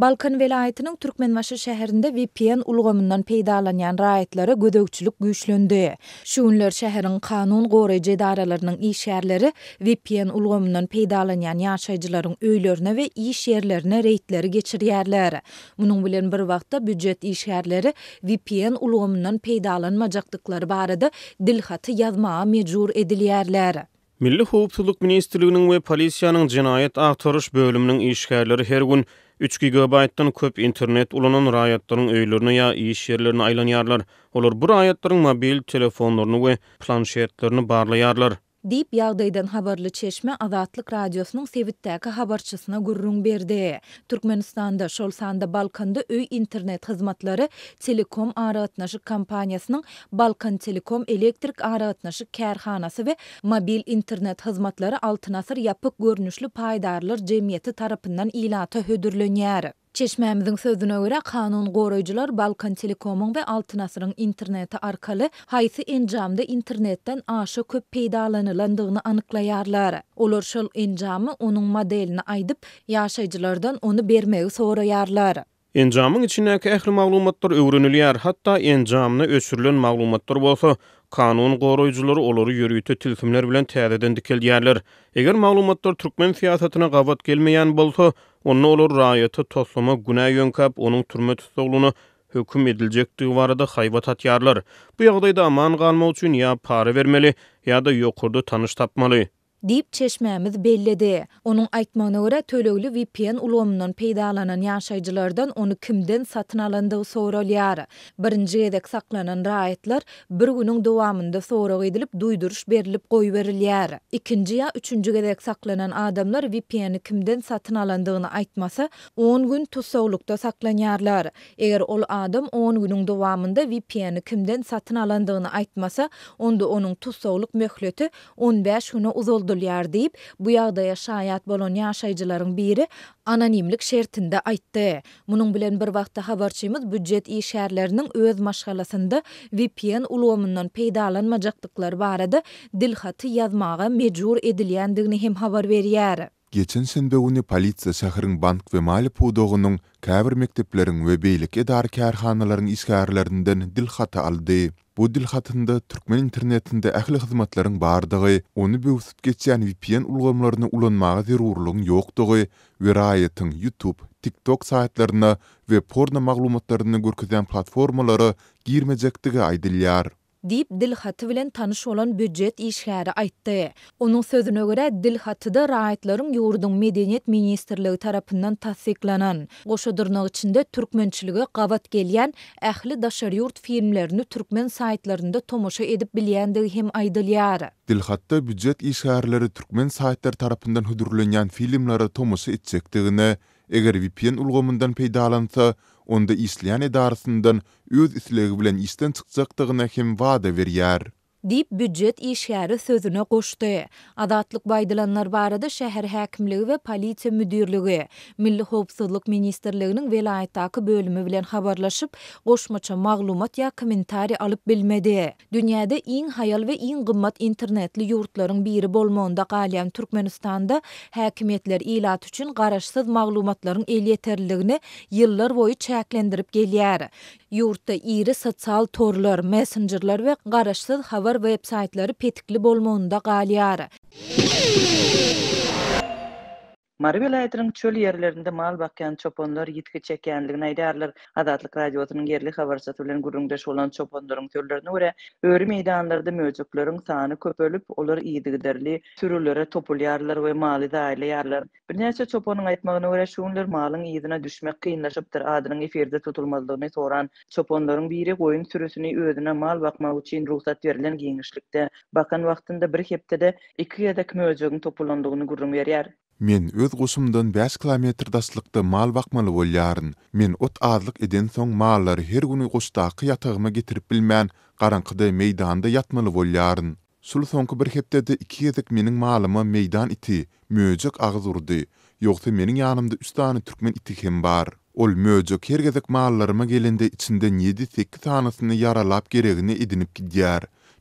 Balkan velayetinin Türkmenbaşı şehrinde VPN ulgomundan peydalanyan rayetleri gödökçülük güçlöndü. Şuunlar şehrin kanun gore cedaralarının iş yerleri VPN ulgomundan peydalanyan yaşaycıların öylerine ve iş yerlerine reytleri geçir yerler. Bunun bilen bir vaqta büccet iş yerleri VPN ulgomundan peydalanmacaklıkları barada dilhatı yazmaa mecur edil Milli Hukuk Ministrliginiň we polisiýanyň jinayat agtaryş bölüminiň işgärleri her gün 3 gigabaytdan köp internet ulanan raýatlaryň öýlerini ýa iş ýerlerini aýlanýarlar. Olar bu raýatlaryň mobil telefonlaryny we planşetlerini barlaýarlar. Dip Yağdaydan habarly Çeşme Azatlyk Radyosunun sewitdäki habarçysyna gurrun berdi. Türkmenistanda şol Balkanda öy internet hyzmatlary Telekom aratnaşy Kampanyasının Balkan Telekom elektrik aratnaşy kärhanasy we mobil internet hyzmatlary Altınasır asyr ýapyk Paydarlar paýdarlar jemgyýeti tarapyndan ilata Çeşmämiziň sözüne görä kanun goraýjylar Balkan Telekomun we Altyn interneti arkaly haýsy enjamda internetden aşı köp peýdalanylandygyny anyklaýarlar. Olar şol enjamy onuň modelini aýdyp ýaşaýjylardan onu bermegi soraýarlar. Enjamyň içindäki ähli maglumatlar öwrenilýär, hatda enjamyny öçürilen maglumatlar bolsa, kanun goraýjylary olary ýörüýte tilkimler bilen täzeden dikeldiýärler. Eger maglumatlar türkmen fiýasatyna gawat gelmeýän bolsa, onuň olary raýaty toslama günä ýönkäp, onuň türme tutuluny hökm ediljek duvarda haýwat atýarlar. Bu ýagdaýda aman galmak üçin ya para bermeli, ýa-da ýokurdy tanış tapmaly. Dip çeşmeyimiz bellidi. Onun aytmanı ora tölövlü VPN ulomundan peydalanan yanşaycılardan onu kimden satın alandığı sorol yarı. Birinciye dek saklanan bir günün duamında sorog edilip, duydurush berlip goyveril yarı. ya üçüncü edek saklanan adamlar VPN-i kümden satın alandığını aytmasa, 10 gün tuzsoğlukta saklan yarları. Eger ol adam 10 günün duamında VPN-i kümden satın alandığını aytmasa, onda onun tuzsoğluk möhlöti 15 beş günü uzoldu. gurdulýar diýip bu ýagda ýaşaýat bolan ýaşaýjylaryň biri anonimlik şertinde aýtdy. Munyň bilen bir wagtda habarçymyz büdjet işärleriniň öz maşgalasynda VPN ulumundan peýdalanmajakdyklary barada dilhaty ýazmagy mejbur edilýändigini hem habar berýär. Geçen senbe uni polizia bank ve mali pudoğunun kəvir mekteplerin ve beylik edar kərhanaların iskarlarından dil xata bu dil hatında Türkmen internetinde ähli hyzmatlaryň bardygy, ony böwsüp geçýän VPN ulgamlaryny ulanmagy zerurlygyň ýokdygy we YouTube, TikTok saýtlaryna we porno maglumatlaryny görkezän platformalara girmejekdigi aýdylýar. dip dilhatı bilen tanış olan büdjet işgäri aýtdy. Onuň sözüne görä dilhatyda raýatlaryň ýurdun medeniýet ministrligi tarapyndan tassyklanan, goşadyrnak içinde türkmençiligi gawat gelýän ähli daşary ýurt filmlerini türkmen saýtlarynda tomosu edip bilýändigi hem aýdylýar. Dilhatda büdjet işgärleri türkmen saýtlar tarapyndan hudurlanýan filmleri tomoşa etjekdigini, eger VPN ulgamyndan peýdalansa, Onda isleýni darsyndan öz islegi bilen isten çıkjakdygyna hem wada berýär. dip büdjet işgäri sözüne goşdy. Adatlyk baýdylanlar barada şäher häkimligi we polisiýa müdirligi, Milli howpsuzlyk ministrliginiň welaýataky bölümü bilen habarlaşyp, goşmaça maglumat ya komentari alyp bilmedi. Dünyada iň hayal we iň gymmat internetli ýurtlaryň biri bolmagynda galyan Türkmenistanda häkimetler ilat üçin garaşsyz maglumatlaryň el yıllar ýyllar boýy çäklendirip gelýär. yurtda iri sosial torlar, messengerlar we garaşsyz habar web saytlary petikli bolmagynda galyary. Marvel aýdyrym çöl ýerlerinde mal bakýan çoponlar ýitgi çekýänligini aýdarlar. Adatlyk radiosynyň gerli habar bilen gurrunda şolan çoponlaryň türlerini öre, öýrü meýdanlarda möjüdlüklüň sany köpelip, olar ýidigderli türlere topulýarlar we maly daýly ýarlar. Birnäçe çoponyň aýtmagyna görä, şuňlar malyň ýidine düşmek kynlaşypdyr. Adynyň efirde tutulmazlygyny soran çoponlaryň biri goýun türüsini özüne mal bakmak üçin ruhsat berilen giňişlikde bakan wagtynda bir hepdede 2 ýa-da 3 möjüdlük topulandygyny gurrun berýär. Men öz gusumdan 5 km daslıkta mal bakmalı bol Men ot azlık eden son malları her günü gusda akı getirip bilmen, garan kıda meydanda yatmalı bol yarın. bir hepte 2 iki yedik menin malıma meydan iti, möcök ağız urdi. Yoksa menin yanımda üst tane Türkmen iti hem bar. Ol möcök her gedik malarlarıma gelinde içinde yedi 8 tanesini yaralap geregini edinip edini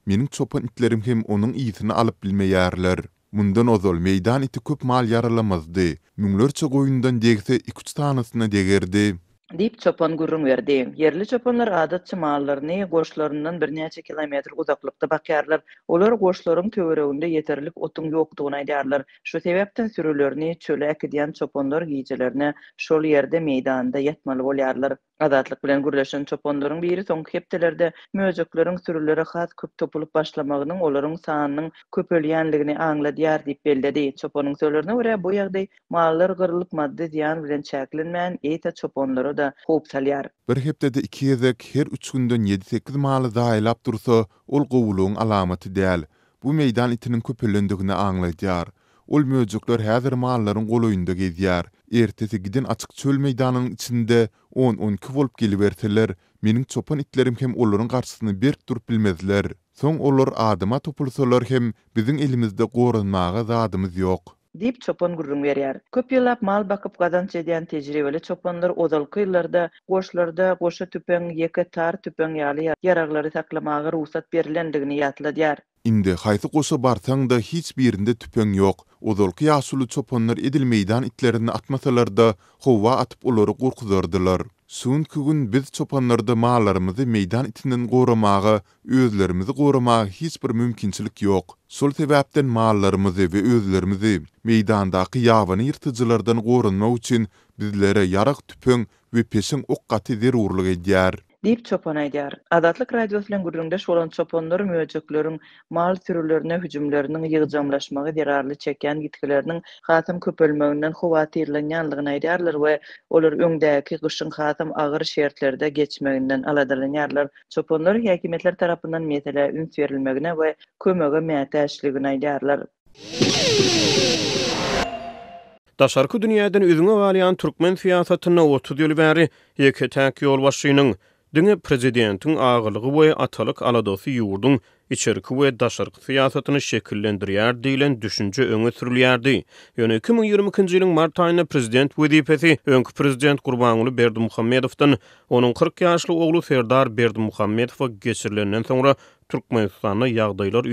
edini edini itlerim hem edini edini edini edini Mundan ozol meydan iti köp mal yaralamazdy. Müňlerçe oyundan degse 2-3 degerdi. Dip çopan gurrun verdi. Yerli çopanlar adat çımarlarını goşlarından bir neçe kilometr uzaklıkta bakarlar. Olar goşların tövrevinde yeterlik otun yoktuğuna ederler. Şu sebepten sürülerini çöle ekidiyen çopanlar giyicilerine şol yerde meydanda yetmalı olyarlar. Azatlyk bilen gürleşen çopondoryň biri soňky hepdelerde möjeklerin sürülere has köp topulyp başlamagynyň olaryň sanynyň köpelýänligini aňladyar diýip bildirdi. Çoponyň söýlerine görä bu ýagdaý maallar gyrylyp maddi ziýan bilen çäklenmän eýte çoponlara da howp salýar. Bir hepdede 2 ýezek her 3 gündän 7-8 maly daýlap dursa, ol gowulyň alamaty däl. Bu meýdan itiniň köpelendigini aňladyar. Ol möjekler häzir maallaryň goloýunda gezýär. ertesi gidin açık çöl meydanın içinde 10-12 volp geliverteler, menin çopan itlerim hem oların karşısını bir türk bilmezler. Son olor adıma topulsalar hem bizim elimizde korunmağa da yok. Dip çopan gurrum veriyar. Köp yıllap mal bakıp kazan çediyen tecrüveli çopanlar odal kıyılarda, goşlarda, goşa tüpeng, yeke tar tüpeng yali yaraqları saklamağa ruhsat berilendigini yatladiyar. İndi haytı qosu bar taŋda hiç birinde tüpüng yok. Odolki asulu çopanlar edil meydan itlerini atmatylar da, hova atıp ulury qorquzdirdiler. Sunku gün biz çopanlarda maallarımızı meydan itinden gorumaga, özlerimizi gorumaga hiç bir mümkinçilik yok. Sol waptın maallarımızı ve özlerimizi meydandaky yavyny yırtıcylardan gorunma üçin bizlere yaraq tüpüng ve pesin oqqa tidir urulge Dip çopon aýdyar. Adatlyk radiosynyň gürrüňde şolan çoponlar möjüklerin mal türlerine hüjümlerini ýygyjamlaşmagy derarly çeken gitgilerini hatam köpelmäginden howatirlenýändigini aýdyarlar we olar öňdäki gyşyň hatam agyr şertlerde geçmäginden aladalanýarlar. Çoponlar häkimetler tarapyndan meselä üns berilmäginä we kömegä mätäçligini aýdyarlar. Daşarkı dünyadan üzüngü valiyan Türkmen fiyasatına 30 yöl bəri, yekətək yol başıyının Dünya prezidentin ağırlığı ve atalık aladosu yurdun içerikü ve daşarık fiyasatını şekillendiriyer deyilen düşünce öngü sürülyerdi. Yöne 2022. yılın mart ayına prezident ve dipesi prezident kurbanını Berdi Muhammedov'dan onun 40 yaşlı oğlu Serdar Berdi Muhammedov'a geçirilenden sonra Türkmenistan'a Mayıslanı yağdaylar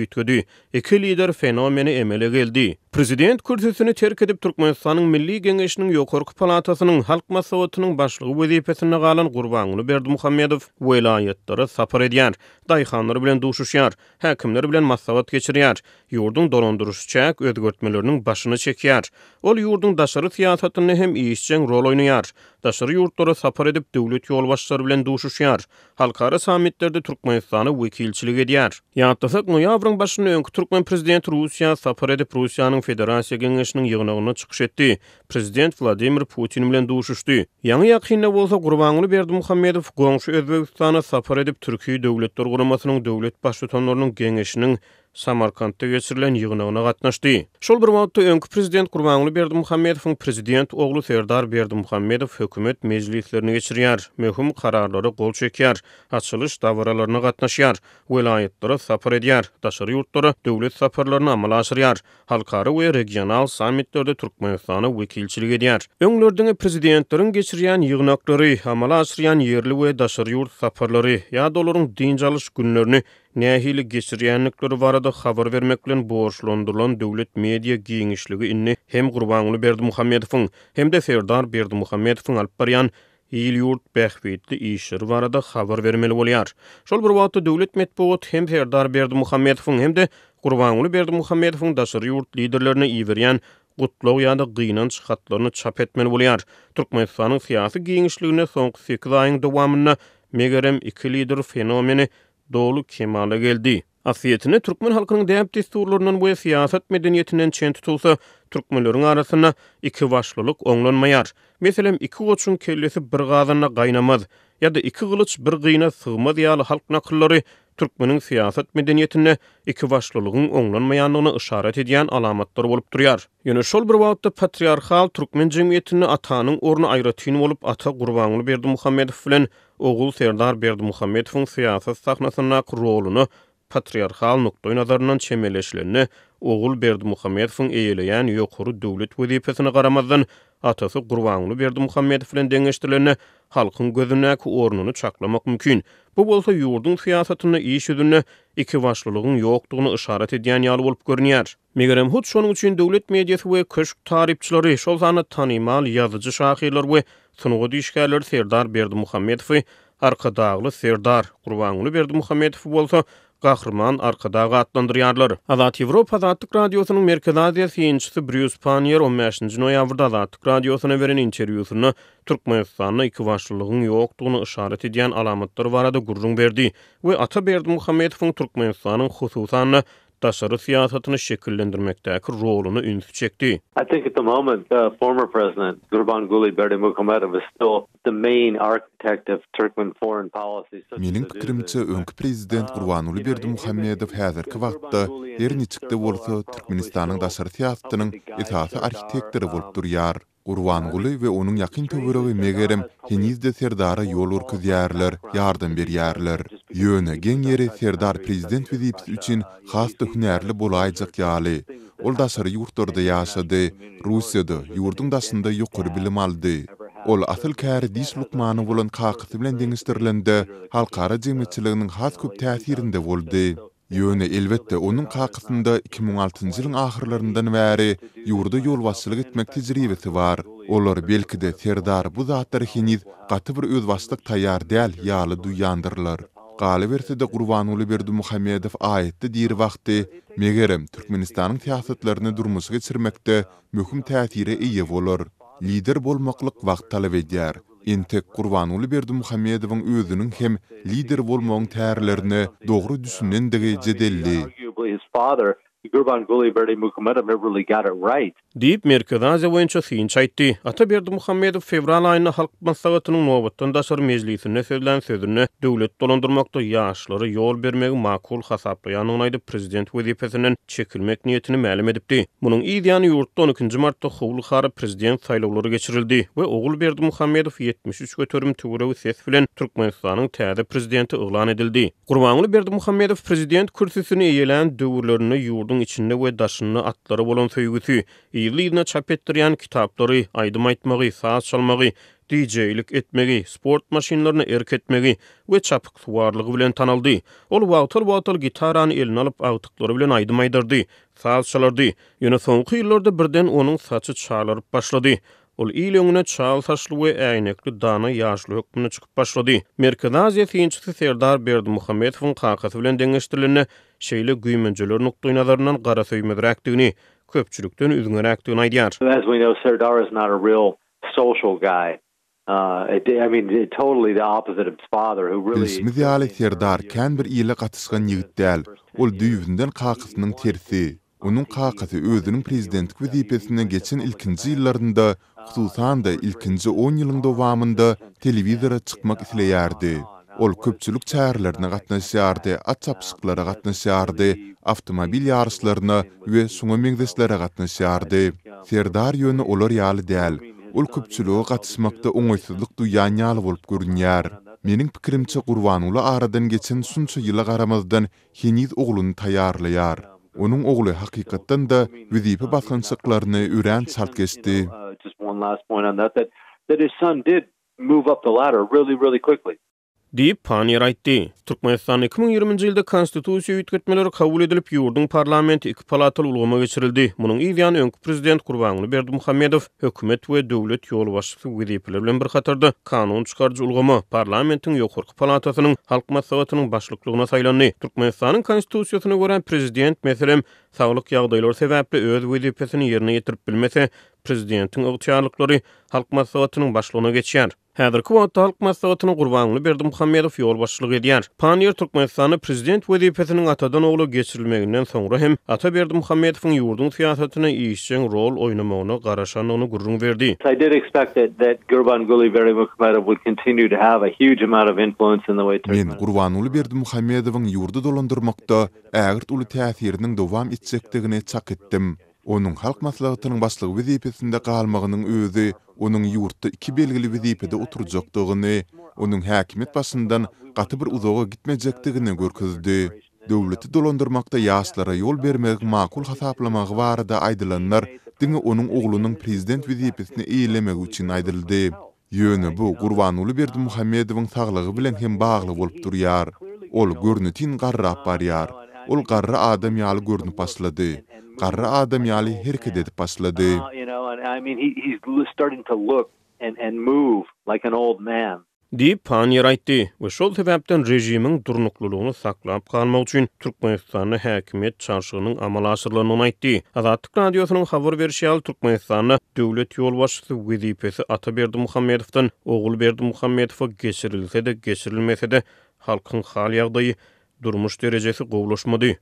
Eki lider fenomeni emele geldi. Prezident kürsüsünü terk edip Türkmenistan'ın Milli Gengeşinin Yokorku Palatasının Halk Masavatının başlığı vezifesine galan kurbanını Berdi Muhammedov velayetleri sapar ediyar, dayhanları bilen duşuşyar, hakimler bilen masavat geçiriyar, yurdun dolandırışı çek, özgörtmelerinin başını çekiyar, ol yurdun daşarı siyasatını hem iyişçen rol oynayar, daşarı yurtları sapar edip devlet yolbaşları bilen duşuşyar, halkara samitlerde Türkmenistan'ı vekilçilik ediyar. Yantasak Noyavrın başını önkü Türkmen Prezident Rusya sapar edip Rusya'nın Federasiýa Geňeşiniň ýygnagyna çykyş etdi. Prezident Vladimir Putin bilen duşuşdy. Ýangy ýakynda bolsa Gurbanly Berdi Muhammedow goňşy Özbegistana safar edip Türkiýe döwletler guramasynyň döwlet başçy tonlarynyň geňeşiniň Samarkandda geçirilen yığınağına qatnaşdı. Şol bir mağdutta öňkü prezident Kurmanlı Berdi prezident oğlu Ferdar Berdi hökümet hökumet mezliyitlerini geçiriyar, mühüm kararları qol çekiyar, açılış davaralarına qatnaşyar, sapar ediyar, daşarı yurtlara dövlet saparlarına amal asiriyar, halkarı ve regional samitlerde Turkmenistan'a vekilçilik ediyar. Önlördüne prezidentlerin geçiriyan yığınakları, amal asiriyan yerli ve daşarı yurt saparları, ya doların dincalış alış Nähili geçirýänlikler barada habar bermek bilen borçlandyrylan döwlet media giňişligi inni hem Gurbanuly Berdi Muhammedowyň hem de Ferdar Berdi Muhammedowyň alyp barýan Ýyl ýurt bähwetli işler barada habar bermeli bolýar. Şol bir wagtda döwlet medpowat hem Ferdar Berdi hem de Gurbanuly Berdi Muhammedowyň daşary ýurt liderlerini iýerýän gutlog ýa-da gynanç hatlaryny çap etmeli bolýar. Türkmenistanyň siýasy giňişligine soňky 8 aýyň dowamyny Megerem iki lider fenomeni dolu kemale geldi. Asiyetini Türkmen halkının dämp desturlarından bu siyaset medeniyetinden çen tutulsa, Türkmenlörün arasına iki başlılık onlanmayar. Meselem iki goçun kellesi bir gazana gaynamaz, ya da iki gılıç bir gıyna sığmaz yalı halk nakılları Türkmenin siýasat medeniýetine iki başlylygyň oňlanmaýanlygyna işaret edýän alamatlar olup durýar. Ýöne şol bir wagtda patriarhal türkmen jemgyýetini atanyň ornu aýratyn bolup ata gurbanly berdi Muhammedow bilen oğul Serdar berdi Muhammedow siýasat sahnasyna rolunu patriarhal noktoy nazarynyň Oğul Berdi Muhammedov'un eýeleýän ýokury döwlet wezipesine garamazdan atasy Gurbanly Berdi Muhammedow bilen deňeşdirilýän halkyň gözüne ki ornuny çaklamak mümkin. Bu bolsa ýurdun fiýasatyny iýiş üzerinde iki başlylygyň ýokdugyny işaret edýän ýaly bolup görnýär. Megerem hut şonuň üçin döwlet mediýasy we köşk taryhçylary şol zany tanymal ýazyjy şahyrlar we sunugy düşkärler Serdar Berdi Muhammedow arka Serdar Qurbanulu Berdi Muhammedow bolsa Gahrman arkada gatlandyrýarlar. Azat Ýewropa Azatlyk radiosynyň Merkezi Aziýa Bruce Panier 15-nji noýabrda Azatlyk radiosyna beren interwýusyny Türkmenistanyň iki başlylygyň ýokdugyny işaret edýän alamatlar barada gurrun berdi we Ata Berdi Muhammedowyň Türkmenistanyň hususan tasarruf siyasatyny şekillendirmekdäki rolunu ünsüp çekdi. I PREZIDENT Meniň pikirimçe uh, prezident Gurbanguly Berdimuhamedow häzirki wagtda ýerini bolsa Türkmenistanyň daşary siýasatynyň esasy arhitektori bolup um, durýar. we onuň ýakyn Megerim Heniz Serdara ýol örkezýärler, ýardym berýärler. Yöne gen yeri Ferdar prezident we dip üçin has hünärli bolajyk ýaly. Ol da sary ýurtdarda ýaşady, Russiýada ýurdun bilim aldy. Ol asyl käri diş lukmany bolan kaqyty bilen deňizdirlendi, halkara jemgyýetçiliginiň has köp täsirinde boldy. Yöne elbetde onun kaqytynda 2006-njy ýylyň ahirlerinden bäri ýurda ýol wasylyk etmek tejribesi bar. Olar belki de Ferdar bu zatlary hiňiz gatyr öz wasylyk taýar dəl ýaly duyandırlar. galy berse-de Gurbanuly Berdi Muhammedow aýetdi diýer wagty megerim Türkmenistanyň täsirlerini durmuşa geçirmekde möhüm täsire eýe bolar. Lider bolmaklyk wagt talap edýär. Entek Gurbanuly Berdi Muhammedowyň özüniň hem lider bolmagyň täsirlerini dogry düşünendigi jedelli. His Berdi Muhammedow really got it right. Deyip Merkez Aziya boyunca siyin Ата Ata Мухаммедов феврал fevral ayna halk masagatının nuvabattan da sor meclisinne sevdilen sözünne devlet dolandırmakta yaşları yol bermegi makul hasabda yan onaydı prezident vizipesinden çekilmek niyetini məlim edipdi. Bunun iyidiyani yurtta 12. martta xoğul xarı prezident saylavları geçirildi və ogul Berdi 73 götürüm tüvrevi ses filen Türkmenistanın tədə prezidenti ıqlan edildi. Qurvanlı Berdi Muhammedov prezident kürsüsünü eyy eyy eyy eyy eyy eyy eyy eyy Ýyly ýyna çap etdirýän kitaplary, aýdym aýtmagy, saat DJ-lik etmegi, sport masinlarını erk etmegi ve çapık tuvarlıgı bilen tanaldi. Ol Walter vaatır gitaran elini alıp ağıtıkları bilen aydım aydırdı. Saat çalardı. Yöne sonkı birden onun saçı çalarıp başladı. Ol il yöngüne çal taşlı ve aynekli dana yaşlı hükmüne çıkıp başladı. Merkez Azia Fiyinçisi Serdar Berdi Muhammedov'un kakası bilen denleştirilini, şeyle güymencelörnü nukdoy nazarınan qarasöy köpçülükden üzgünerek dönaydiyar. As we know, Serdar is not a real social guy. Uh, I mean, totally the opposite of father, who really... kən bir iyili qatısqan yigitdel, Ol düyüvindən qaqısının tersi. Onun qaqısı özünün prezidentik vizipesine geçin ilkinci yıllarında, xususan da ilkinci 10 yılın dovamında televizora çıkmak isleyerdi. ol köpçülük çərlərini qatna siyardı, at çapsıqları qatna siyardı, avtomobil yarışlarına və Serdar yönü olur yali dəl, ol köpçülüğü qatışmaqda onaysızlıq duyan yalı olub görünyər. Mening pikirimçe qurvan ulu aradan geçən sunçı yıla qaramızdan heniz oğlunu tayarlayar. Onun oğlu haqiqatdan da vizipi batlansıqlarını ürən çalt kesti. Deyip Panier aýtdy. Türkmenistan 2020-nji ýylda konstitusiýa ýetgitmeleri kabul edilip, ýurdun parlamenti iki palatal ulgama geçirildi. Munyň ýa-da prezident Gurbanly Berdi Muhammedow hökümet we döwlet ýol başçylygy wezipleri bilen bir hatarda kanun çykarjy ulgama parlamentiň ýokarky palatasynyň halk maslahatynyň başlyklygyna saýlandy. Türkmenistanyň konstitusiýasyna görä prezident meselem Sağlık yağdaylar sebeple öz vizifesini yerine yitirip bilmese, prezidentin ıqtiyarlıkları halk masalatının başlığına geçiyar. Hedir ki, vatda halk masalatının kurbanını Berdi Muhammedov yol başlığı ediyar. Paniyer Türkmenistanı prezident vizifesinin atadan oğlu geçirilmeginden sonra hem ata Berdi Muhammedov'un yurdun siyasatına iyisiyen rol oynamağını garaşan onu gurrun verdi. I did expect that, that Gürban Gulli Berdi Muhammedov would continue to have a huge amount of influence in the way Turkmenistan. Men Gürban Gulli Berdi Muhammedov'un yurdu dolandurmakta, ägirt ulu tähirinin dovam it çekdigine çak etdim onun halk maslahatynyň başlygy we depesinde galmagynyň özü onun ýurtda iki belgili depede uturjakdygyny onun häkimet başyndan qatyr bir uzoga gitmejekdigine görkezdi döwleti dolandyrmakda ýaslara ýol bermek makul hasapla magwar da aydılanlar diňe onun oğlunyň prezident depesini eýelemek üçin aydyldy Yönü bu gurbanuly berdi muhammedowing saglygy bilen hem bagly bolup durýar ol görnütin garrapar ýar ul qarra adam ýaly görnüp başlady. Qarra adam ýaly herkede dip başlady. pan yaraýtdy. We şol täbäpden rejimin durnukluluğunu saklap galmak üçin Türkmenistanyň häkimet çarşygynyň amal aşyrylanyny aytdi. Azatlyk radiosynyň habar berýän Türkmenistanyň döwlet ýol başçysy Ataberdi Muhammedowdan ogul Berdi Muhammedowa geçirilse-de geçirilmese-de halkyň durmuş derecesi gowlaşmady.